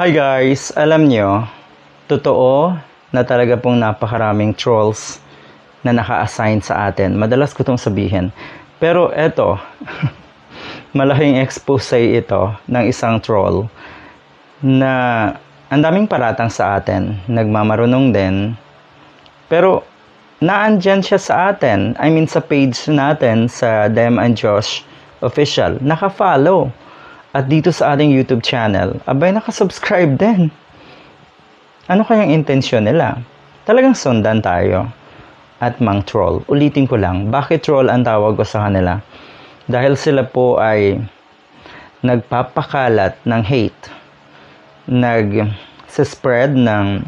Hi guys! Alam nyo, totoo na talaga pong napakaraming trolls na naka-assign sa atin. Madalas ko itong sabihin. Pero eto, malaking expose ito ng isang troll na ang daming paratang sa atin. Nagmamarunong din. Pero naandyan siya sa atin. I mean sa page natin sa Dem and Josh official. Naka-follow at dito sa ating YouTube channel, abay nakasubscribe din. Ano kayang intensyon nila? Talagang sundan tayo. At mang troll. Ulitin ko lang, bakit troll ang tawag ko sa kanila? Dahil sila po ay nagpapakalat ng hate. Nag spread ng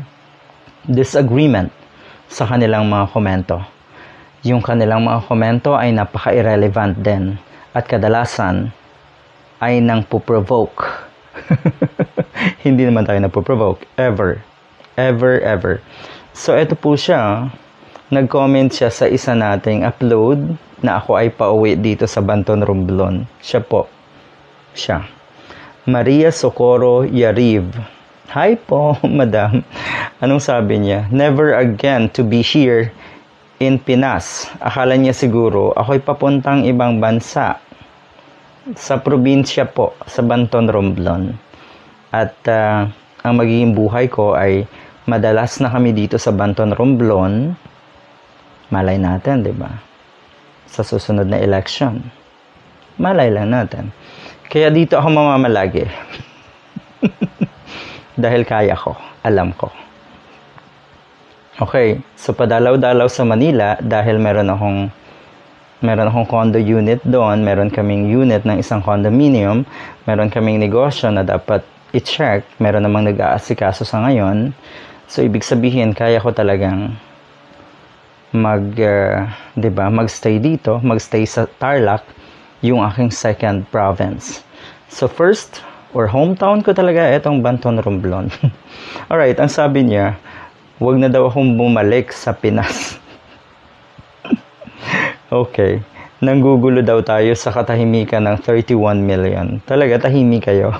disagreement sa kanilang mga komento. Yung kanilang mga komento ay napaka-irrelevant din at kadalasan ay nang provoke Hindi naman tayo nagpo-provoke. Ever. Ever, ever. So, eto po siya. Nag-comment siya sa isa nating upload na ako ay pauwi dito sa Banton Romblon. Siya po. Siya. Maria Socorro Yariv. Hi po, madam. Anong sabi niya? Never again to be here in Pinas. Akala niya siguro ako'y papuntang ibang bansa sa probinsya po, sa Banton Romblon. At uh, ang magiging buhay ko ay madalas na kami dito sa Banton Romblon. Malay natin, 'di ba? Sa susunod na election. Malay lang natin. Kaya dito ako mamamalagi. Dahil kaya ko, alam ko. Okay, so padalaw-dalaw sa Manila dahil meron akong meron akong condo unit doon, meron kaming unit ng isang condominium, meron kaming negosyo na dapat i-check, meron namang nag-aasikaso sa ngayon. So ibig sabihin, kaya ko talagang mag uh, 'di ba, mag-stay dito, mag-stay sa Tarlac, yung aking second province. So first or hometown ko talaga itong Banton Romblon. All right, ang sabi niya, wag na daw akong bumalik sa Pinas. Okay. Nanggugulo daw tayo sa katahimikan ng 31 million. Talaga, tahimik kayo.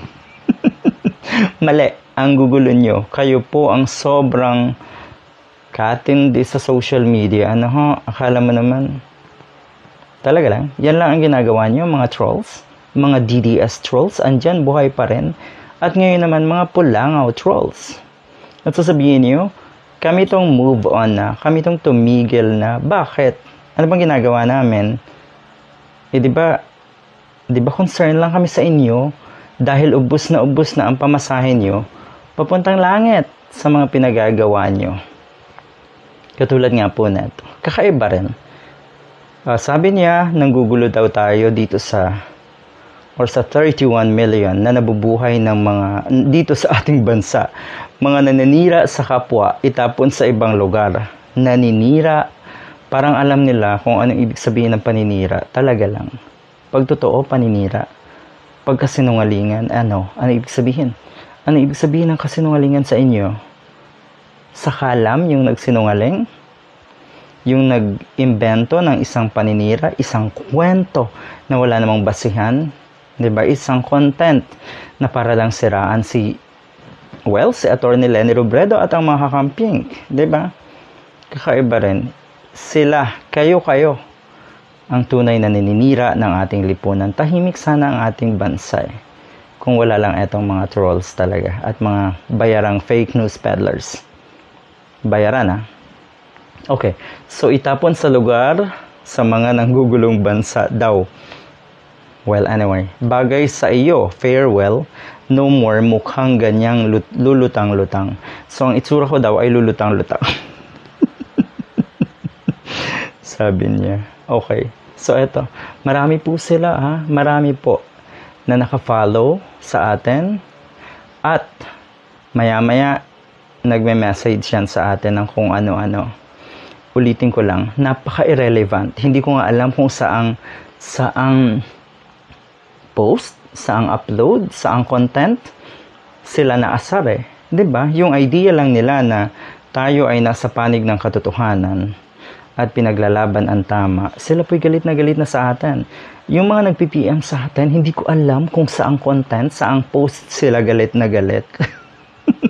Mali. Ang gugulo nyo. Kayo po ang sobrang katindi sa social media. Ano ho? Akala mo naman. Talaga lang. Yan lang ang ginagawa nyo, mga trolls. Mga DDS trolls. Andyan, buhay pa rin. At ngayon naman, mga pulangaw trolls. At sasabihin nyo, kami tong move on na. Kami tong tumigil na. Bakit? ano bang ginagawa namin? Eh, di ba, di ba concern lang kami sa inyo dahil ubos na ubos na ang pamasahin nyo papuntang langit sa mga pinagagawa nyo. Katulad nga po na ito. Kakaiba rin. Uh, sabi niya, nanggugulo daw tayo dito sa or sa 31 million na nabubuhay ng mga dito sa ating bansa. Mga naninira sa kapwa, itapon sa ibang lugar. Naninira Parang alam nila kung anong ibig sabihin ng paninira, talaga lang. Pag totoo, paninira. Pag kasinungalingan, ano? Ano ibig sabihin? Ano ibig sabihin ng kasinungalingan sa inyo? Sa kalam, yung nagsinungaling? Yung nag-imbento ng isang paninira, isang kwento na wala namang basihan, 'di ba? Isang content na para lang siraan si well, si Attorney Lenny Robredo at ang mga kakamping, 'di ba? Kakaiba rin sila, kayo-kayo ang tunay na nininira ng ating lipunan. Tahimik sana ang ating bansa eh. Kung wala lang itong mga trolls talaga at mga bayarang fake news peddlers. Bayaran ah. Okay, so itapon sa lugar sa mga nanggugulong bansa daw. Well, anyway, bagay sa iyo, farewell, no more mukhang ganyang lut- lulutang-lutang. So, ang itsura ko daw ay lulutang-lutang. Sabi niya. Okay. So, eto. Marami po sila, ha? Marami po na nakafollow sa atin. At, maya-maya, nagme-message yan sa atin ng kung ano-ano. Ulitin ko lang, napaka-irrelevant. Hindi ko nga alam kung saang, saang post, saang upload, saang content sila naasar eh. 'Di ba? Yung idea lang nila na tayo ay nasa panig ng katotohanan at pinaglalaban ang tama, sila po'y galit na galit na sa atin. Yung mga nag-PPM sa atin, hindi ko alam kung saang content, saang post sila galit na galit.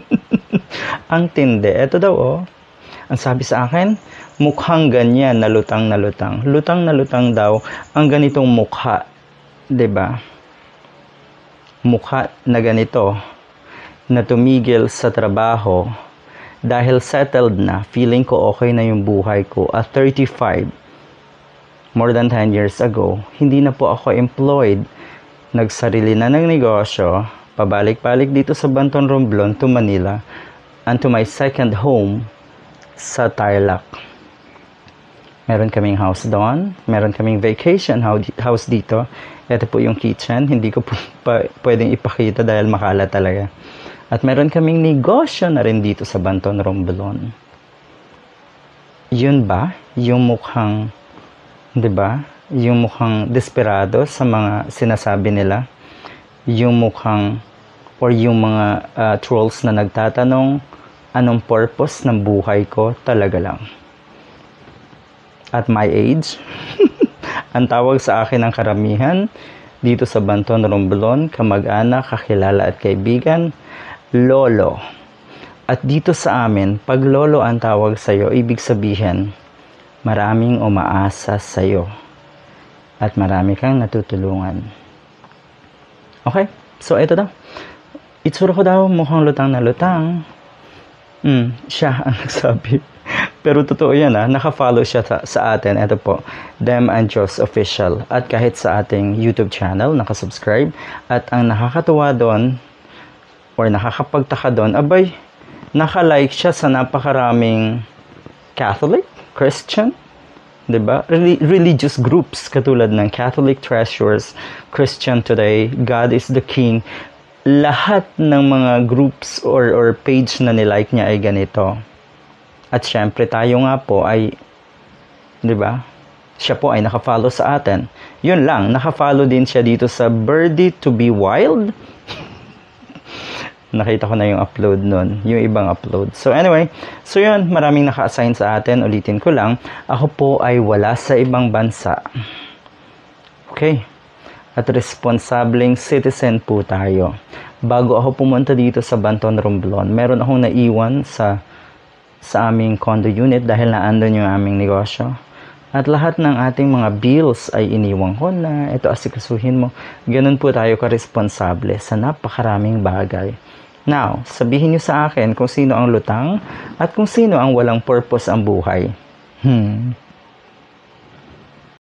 ang tinde, Ito daw, oh. Ang sabi sa akin, mukhang ganyan nalutang nalutang. lutang. nalutang daw ang ganitong mukha. ba? Diba? Mukha na ganito na tumigil sa trabaho dahil settled na, feeling ko okay na yung buhay ko. At 35, more than 10 years ago, hindi na po ako employed. Nagsarili na ng negosyo, pabalik-balik dito sa Banton Romblon to Manila and to my second home sa Tarlac. Meron kaming house doon, meron kaming vacation house dito. Ito po yung kitchen, hindi ko po pa, pwedeng ipakita dahil makala talaga. At meron kaming negosyo na rin dito sa Banton Romblon. Yun ba? Yung mukhang, di ba? Yung mukhang desperado sa mga sinasabi nila. Yung mukhang, or yung mga uh, trolls na nagtatanong, anong purpose ng buhay ko talaga lang. At my age, ang tawag sa akin ng karamihan, dito sa Banton Romblon, kamag-anak, kakilala at kaibigan, lolo. At dito sa amin, pag lolo ang tawag iyo, ibig sabihin, maraming umaasa sa iyo At marami kang natutulungan. Okay? So, ito daw. Itsura ko daw mukhang lutang na lutang. Mm, siya ang nagsabi. Pero totoo yan ha, ah. naka-follow siya ta- sa atin. Ito po, Dem and Jos Official. At kahit sa ating YouTube channel, nakasubscribe. At ang nakakatuwa doon, or nakakapagtaka doon, abay, nakalike siya sa napakaraming Catholic, Christian, 'di ba? Reli- religious groups katulad ng Catholic Treasures, Christian Today, God is the King. Lahat ng mga groups or or page na nilike niya ay ganito. At syempre tayo nga po ay 'di ba? Siya po ay nakafollow sa atin. Yun lang, nakafollow din siya dito sa Birdie to be Wild nakita ko na yung upload nun, yung ibang upload. So anyway, so yun, maraming naka-assign sa atin, ulitin ko lang, ako po ay wala sa ibang bansa. Okay. At responsableng citizen po tayo. Bago ako pumunta dito sa Banton Romblon, meron akong naiwan sa sa aming condo unit dahil naandun yung aming negosyo. At lahat ng ating mga bills ay iniwang ko na ito asikasuhin mo. Ganun po tayo ka karesponsable sa napakaraming bagay. Now, sabihin niyo sa akin kung sino ang lutang at kung sino ang walang purpose ang buhay. Hmm.